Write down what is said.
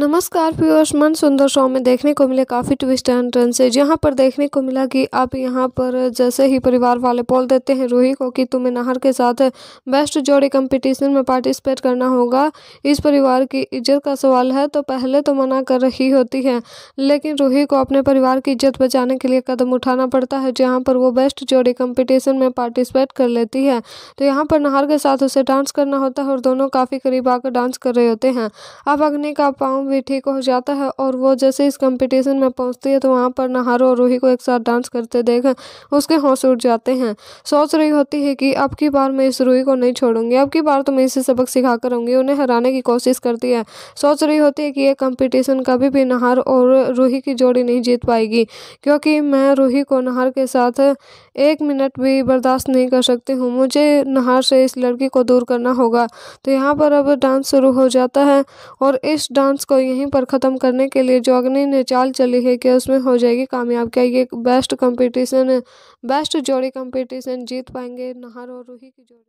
नमस्कार पीयूष मन सुंदर शो में देखने को मिले काफ़ी ट्विस्ट एंड टर्न से जहाँ पर देखने को मिला कि आप यहाँ पर जैसे ही परिवार वाले बोल देते हैं रूही को कि तुम्हें नाहर के साथ बेस्ट जोड़ी कंपटीशन में पार्टिसिपेट करना होगा इस परिवार की इज्जत का सवाल है तो पहले तो मना कर रही होती है लेकिन रूही को अपने परिवार की इज्जत बचाने के लिए कदम उठाना पड़ता है जहाँ पर वो बेस्ट जोड़ी कम्पिटिशन में पार्टिसिपेट कर लेती है तो यहाँ पर नाहर के साथ उसे डांस करना होता है और दोनों काफ़ी करीब आकर डांस कर रहे होते हैं अब अग्नि का पाँव भी ठीक हो जाता है और वो जैसे इस कंपटीशन में पहुंचती है तो वहाँ पर नहारो और रूही को एक साथ डांस करते देख उसके हौस उठ जाते हैं सोच रही होती है कि अब की बार मैं इस रूही को नहीं छोड़ूंगी अब की बार तो मैं इसे सबक सिखा करूँगी उन्हें हराने की कोशिश करती है सोच रही होती है कि यह कंपटीशन कभी भी नहार और रूही की जोड़ी नहीं जीत पाएगी क्योंकि मैं रूही को नहार के साथ एक मिनट भी बर्दाश्त नहीं कर सकती हूँ मुझे नहार से इस लड़की को दूर करना होगा तो यहाँ पर अब डांस शुरू हो जाता है और इस डांस को यहीं पर ख़त्म करने के लिए जो अग्नि ने चाल चली है कि उसमें हो जाएगी कामयाब क्या ये बेस्ट कंपटीशन है बेस्ट जोड़ी कंपटीशन जीत पाएंगे नहर और रूही की जोड़ी